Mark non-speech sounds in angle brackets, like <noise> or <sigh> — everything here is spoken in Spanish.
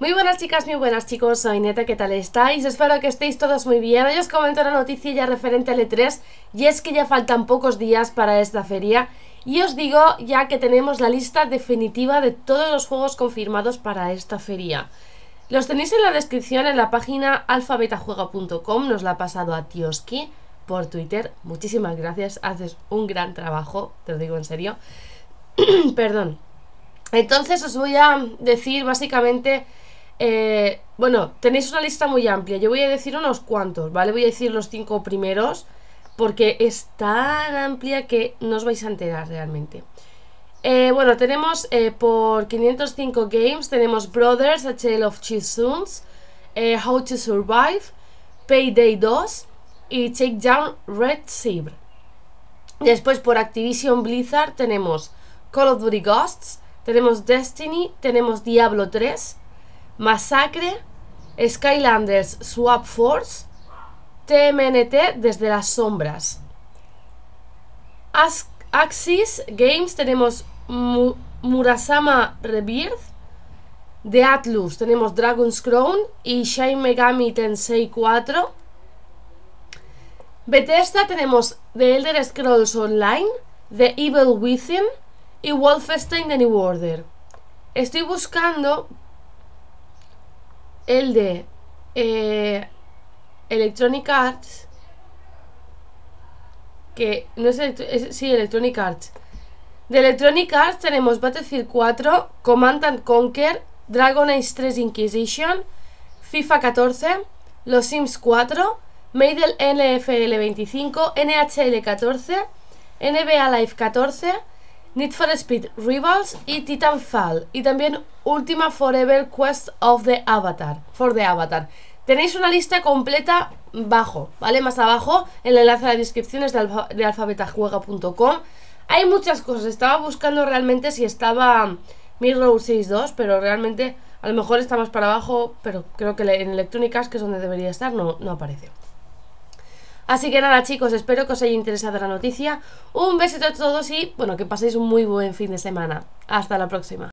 Muy buenas chicas, muy buenas chicos, soy Neta, ¿qué tal estáis? Espero que estéis todos muy bien. Hoy os comento una noticia ya referente al E3 y es que ya faltan pocos días para esta feria y os digo ya que tenemos la lista definitiva de todos los juegos confirmados para esta feria. Los tenéis en la descripción en la página alfabetajuega.com, nos la ha pasado a Tioski por Twitter. Muchísimas gracias, haces un gran trabajo, te lo digo en serio. <clears throat> Perdón. Entonces os voy a decir básicamente eh, bueno, tenéis una lista muy amplia. Yo voy a decir unos cuantos, ¿vale? Voy a decir los cinco primeros porque es tan amplia que no os vais a enterar realmente. Eh, bueno, tenemos eh, por 505 Games, tenemos Brothers, A Tale of Two How to Survive, Payday 2 y Take Down Red Sabre Después por Activision Blizzard tenemos Call of Duty Ghosts, tenemos Destiny, tenemos Diablo 3, Masacre, Skylanders Swap Force, TMNT desde las sombras. Axis Games tenemos Murasama Rebirth, The Atlus tenemos Dragon's Crown y Shine Megami Tensei 4. Bethesda tenemos The Elder Scrolls Online, The Evil Within y Wolfenstein The New Order. Estoy buscando el de eh, Electronic Arts, que no es, Electronic Arts. De Electronic Arts tenemos Battlefield 4, Command and Conquer, Dragon Age 3 Inquisition, FIFA 14, Los Sims 4, Madel NFL 25, NHL 14, NBA Live 14, Need for Speed Rivals y Titanfall y también Ultima Forever Quest of the Avatar, for the Avatar. Tenéis una lista completa bajo, ¿vale? Más abajo, en el enlace a la descripciones de, de alfabetajuega.com. Hay muchas cosas, estaba buscando realmente si estaba Mirror 6.2, pero realmente a lo mejor está más para abajo, pero creo que en electrónicas, que es donde debería estar, no, no aparece. Así que nada chicos, espero que os haya interesado la noticia. Un besito a todos y bueno, que paséis un muy buen fin de semana. Hasta la próxima.